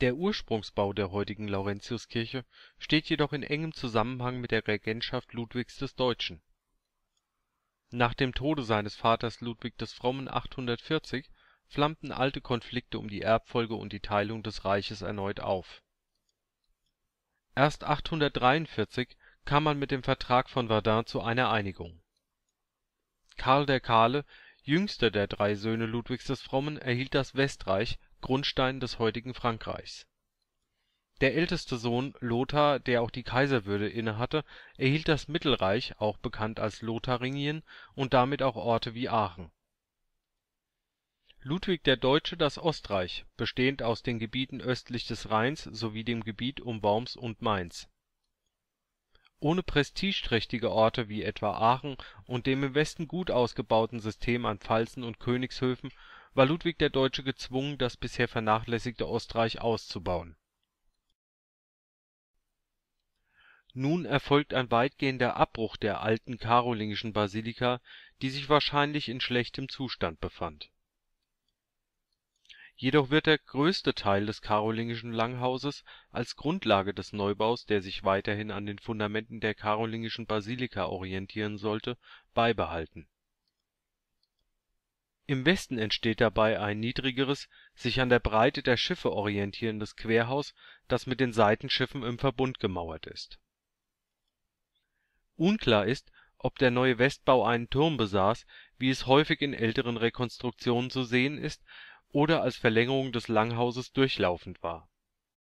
Der Ursprungsbau der heutigen Laurentiuskirche steht jedoch in engem Zusammenhang mit der Regentschaft Ludwigs des Deutschen. Nach dem Tode seines Vaters Ludwig des Frommen 840 flammten alte Konflikte um die Erbfolge und die Teilung des Reiches erneut auf. Erst 843 kam man mit dem Vertrag von Verdun zu einer Einigung. Karl der Kahle, jüngster der drei Söhne Ludwigs des Frommen, erhielt das Westreich Grundstein des heutigen Frankreichs. Der älteste Sohn Lothar, der auch die Kaiserwürde innehatte, erhielt das Mittelreich, auch bekannt als Lotharingien, und damit auch Orte wie Aachen. Ludwig der Deutsche das Ostreich, bestehend aus den Gebieten östlich des Rheins sowie dem Gebiet um Worms und Mainz. Ohne prestigeträchtige Orte wie etwa Aachen und dem im Westen gut ausgebauten System an Pfalzen und Königshöfen war Ludwig der Deutsche gezwungen, das bisher vernachlässigte Ostreich auszubauen. Nun erfolgt ein weitgehender Abbruch der alten karolingischen Basilika, die sich wahrscheinlich in schlechtem Zustand befand. Jedoch wird der größte Teil des karolingischen Langhauses als Grundlage des Neubaus, der sich weiterhin an den Fundamenten der karolingischen Basilika orientieren sollte, beibehalten im Westen entsteht dabei ein niedrigeres, sich an der Breite der Schiffe orientierendes Querhaus, das mit den Seitenschiffen im Verbund gemauert ist. Unklar ist, ob der neue Westbau einen Turm besaß, wie es häufig in älteren Rekonstruktionen zu sehen ist, oder als Verlängerung des Langhauses durchlaufend war